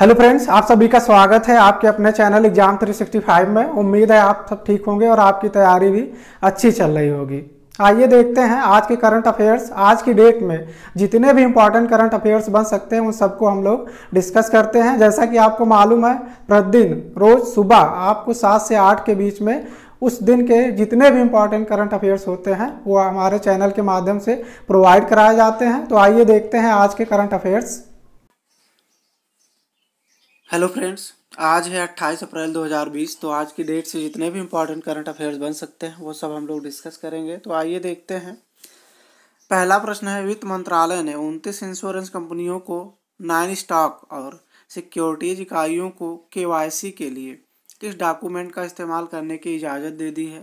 hello friends आप सभी का स्वागत है आपके अपने चैनल एग्जाम 365 में उम्मीद है आप सब ठीक होंगे और आपकी तैयारी भी अच्छी चल रही होगी आइए देखते हैं आज के करंट अफेयर्स आज की डेट में जितने भी इंपॉर्टेंट करंट अफेयर्स बन सकते हैं उन सबको हम लोग डिस्कस करते हैं जैसा कि आपको मालूम है प्रतिदिन रोज सुबह आपको सात से आठ के बीच में उस दिन के जितने भी इंपॉर्टेंट करंट अफेयर्स होते हैं वो हमारे चैनल के माध्यम से प्रोवाइड कराए जाते हैं तो आइए देखते हैं आज के करंट अफेयर्स हेलो फ्रेंड्स आज है 28 अप्रैल 2020 तो आज की डेट से जितने भी इम्पोर्टेंट करंट अफेयर्स बन सकते हैं वो सब हम लोग डिस्कस करेंगे तो आइए देखते हैं पहला प्रश्न है वित्त मंत्रालय ने उनतीस इंश्योरेंस कंपनियों को नाइन स्टॉक और सिक्योरिटीज इकाइयों को के के लिए किस डॉक्यूमेंट का इस्तेमाल करने की इजाज़त दे दी है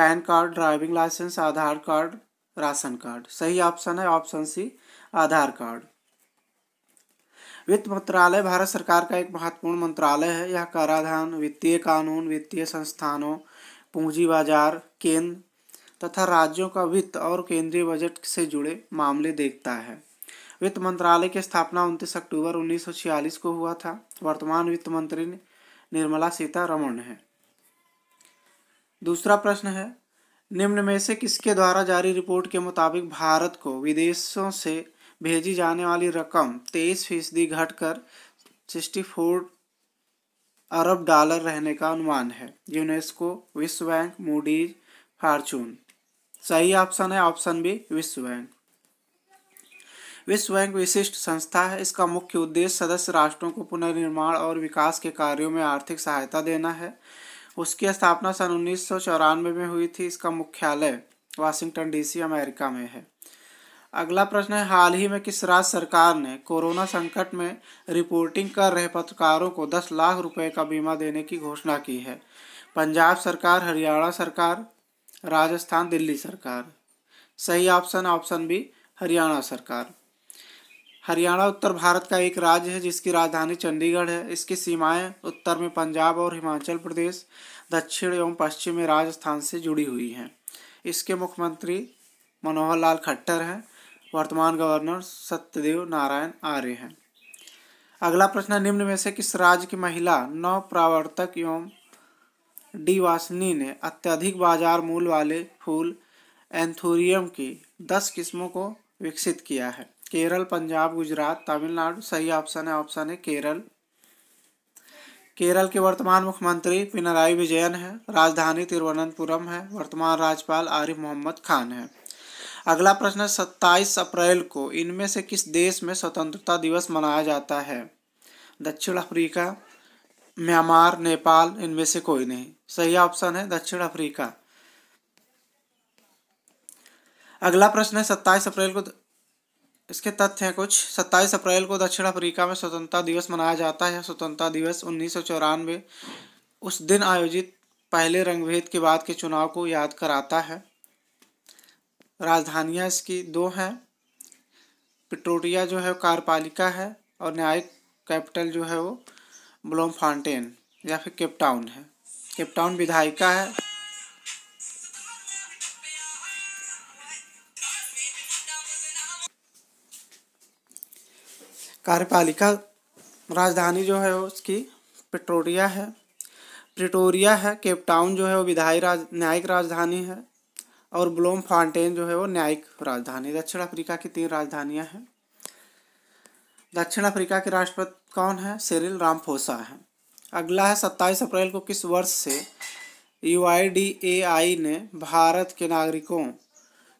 PAN card driving licence Aadhaar card ration card सही ऑप्शन है ऑप्शन सी आधार कार्ड वित्त मंत्रालय भारत सरकार का एक महत्वपूर्ण मंत्रालय है यह कराधान वित्तीय कानून वित्तीय संस्थानों पूंजी बाजार केंद्र तथा राज्यों का वित्त और केंद्रीय बजट से जुड़े मामले देखता है वित्त मंत्रालय की स्थापना उनतीस अक्टूबर उन्नीस को हुआ था वर्तमान वित्त मंत्री निर्मला सीतारमण है दूसरा प्रश्न है निम्न में से किसके द्वारा जारी रिपोर्ट के मुताबिक भारत को विदेशों से भेजी जाने वाली रकम तेईस फीसदी घट कर सिक्सटी फोर अरब डॉलर रहने का अनुमान है यूनेस्को विश्व बैंक मूडीज फार्चून सही ऑप्शन है ऑप्शन बी विश्व बैंक विश्व बैंक विशिष्ट संस्था है इसका मुख्य उद्देश्य सदस्य राष्ट्रों को पुनर्निर्माण और विकास के कार्यों में आर्थिक सहायता देना है उसकी स्थापना सन उन्नीस में हुई थी इसका मुख्यालय वाशिंगटन डीसी अमेरिका में है अगला प्रश्न है हाल ही में किस राज्य सरकार ने कोरोना संकट में रिपोर्टिंग कर रहे पत्रकारों को दस लाख रुपए का बीमा देने की घोषणा की है पंजाब सरकार हरियाणा सरकार राजस्थान दिल्ली सरकार सही ऑप्शन ऑप्शन बी हरियाणा सरकार हरियाणा उत्तर भारत का एक राज्य है जिसकी राजधानी चंडीगढ़ है इसकी सीमाएं उत्तर में पंजाब और हिमाचल प्रदेश दक्षिण एवं पश्चिम में राजस्थान से जुड़ी हुई हैं इसके मुख्यमंत्री मनोहर लाल खट्टर हैं वर्तमान गवर्नर सत्यदेव नारायण आर्य हैं अगला प्रश्न है निम्न में से किस राज्य की महिला नव प्रावर्तक एवं डी वासनी ने अत्यधिक बाजार मूल्य वाले फूल एंथोरियम की दस किस्मों को विकसित किया है केरल पंजाब गुजरात तमिलनाडु सही ऑप्शन है ऑप्शन है केरल केरल के वर्तमान मुख्यमंत्री पिनराई विजयन है राजधानी तिरुवनंतपुरम है वर्तमान राज्यपाल आरिफ मोहम्मद खान है अगला प्रश्न है सत्ताईस अप्रैल को इनमें से किस देश में स्वतंत्रता दिवस मनाया जाता है दक्षिण अफ्रीका म्यांमार नेपाल इनमें से कोई नहीं सही ऑप्शन है दक्षिण अफ्रीका अगला प्रश्न है सत्ताईस अप्रैल को इसके तथ्य हैं कुछ सत्ताईस अप्रैल को दक्षिण अफ्रीका में स्वतंत्रता दिवस मनाया जाता है स्वतंत्रता दिवस उन्नीस उस दिन आयोजित पहले रंगभेद के बाद के चुनाव को याद कराता है राजधानियाँ इसकी दो हैं पिट्रोटिया जो है कार्यपालिका है और न्यायिक कैपिटल जो है वो ब्लोम फाउंटेन या फिर केपटाउन है केपटाउन विधायिका है कार्यपालिका राजधानी जो है उसकी पिट्रोरिया है प्रिटोरिया है केपटाउन जो है वो विधायी राज न्यायिक राजधानी है और ब्लोम फाउंटेन जो है वो न्यायिक राजधानी दक्षिण अफ्रीका की तीन राजधानियां हैं दक्षिण अफ्रीका के राष्ट्रपति कौन है सेरिल रामफोसा है अगला है सत्ताईस अप्रैल को किस वर्ष से यू ने भारत के नागरिकों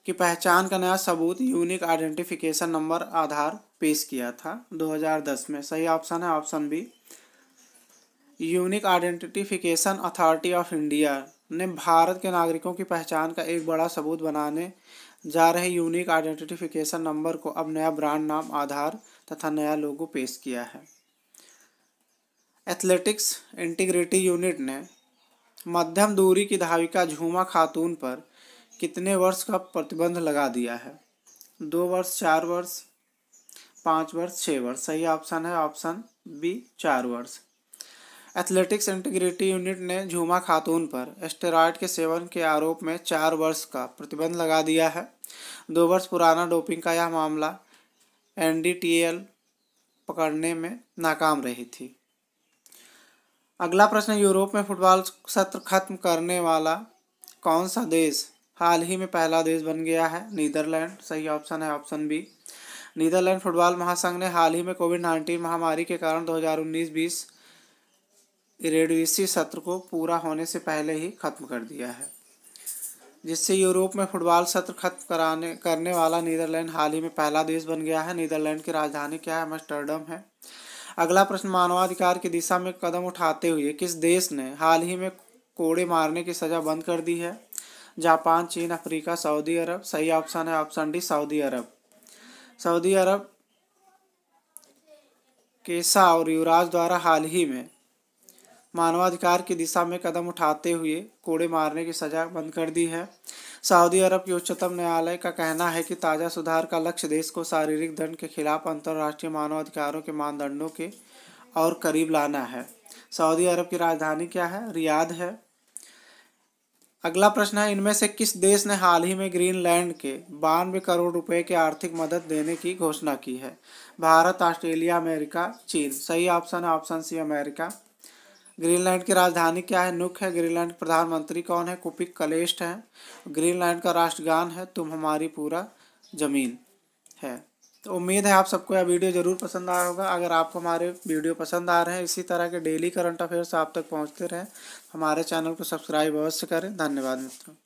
की पहचान का नया सबूत यूनिक आइडेंटिफिकेशन नंबर आधार पेश किया था 2010 में सही ऑप्शन है option B unique identification authority of India ने भारत के नागरिकों की पहचान का एक बड़ा सबूत बनाने जा रहे यूनिक आइडेंटिफिकेशन नंबर को अब नया ब्रांड नाम आधार तथा नया लोगो पेश किया है एथलेटिक्स इंटीग्रिटी यूनिट ने मध्यम दूरी की धाविका झूमा खातून पर कितने वर्ष का प्रतिबंध लगा दिया है दो वर्ष चार वर्ष पाँच वर्ष छः वर्ष सही ऑप्शन है ऑप्शन बी चार वर्ष एथलेटिक्स इंटीग्रिटी यूनिट ने झूमा खातून पर एस्टेरॉयड के सेवन के आरोप में चार वर्ष का प्रतिबंध लगा दिया है दो वर्ष पुराना डोपिंग का यह मामला एन पकड़ने में नाकाम रही थी अगला प्रश्न यूरोप में फुटबॉल सत्र खत्म करने वाला कौन सा देश हाल ही में पहला देश बन गया है नीदरलैंड सही ऑप्शन है ऑप्शन बी नीदरलैंड फुटबॉल महासंघ ने हाल ही में कोविड नाइन्टीन महामारी के कारण 2019-20 ग्रेडविसी सत्र को पूरा होने से पहले ही खत्म कर दिया है जिससे यूरोप में फुटबॉल सत्र खत्म कराने करने वाला नीदरलैंड हाल ही में पहला देश बन गया है नीदरलैंड की राजधानी क्या है एम्स्टर्डम है अगला प्रश्न मानवाधिकार की दिशा में कदम उठाते हुए किस देश ने हाल ही में कोड़े मारने की सज़ा बंद कर दी है जापान चीन अफ्रीका सऊदी अरब सही ऑप्शन है ऑप्शन डी सऊदी अरब सऊदी अरब केसा और युवराज द्वारा हाल ही में मानवाधिकार की दिशा में कदम उठाते हुए कोड़े मारने की सजा बंद कर दी है सऊदी अरब की उच्चतम न्यायालय का कहना है कि ताज़ा सुधार का लक्ष्य देश को शारीरिक दंड के खिलाफ अंतर्राष्ट्रीय मानवाधिकारों के मानदंडों के और करीब लाना है सऊदी अरब की राजधानी क्या है रियाद है अगला प्रश्न है इनमें से किस देश ने हाल ही में ग्रीनलैंड के बानवे करोड़ रुपए की आर्थिक मदद देने की घोषणा की है भारत ऑस्ट्रेलिया अमेरिका चीन सही ऑप्शन है ऑप्शन सी अमेरिका ग्रीनलैंड की राजधानी क्या है नुक है ग्रीनलैंड प्रधानमंत्री कौन है कुपिक कलेष्ट है ग्रीनलैंड का राष्ट्रगान है तुम हमारी पूरा जमीन है तो उम्मीद है आप सबको यह वीडियो ज़रूर पसंद आया होगा अगर आपको हमारे वीडियो पसंद आ रहे हैं इसी तरह के डेली करंट अफेयर्स आप तक पहुँचते रहें हमारे चैनल को सब्सक्राइब अवश्य करें धन्यवाद मित्रों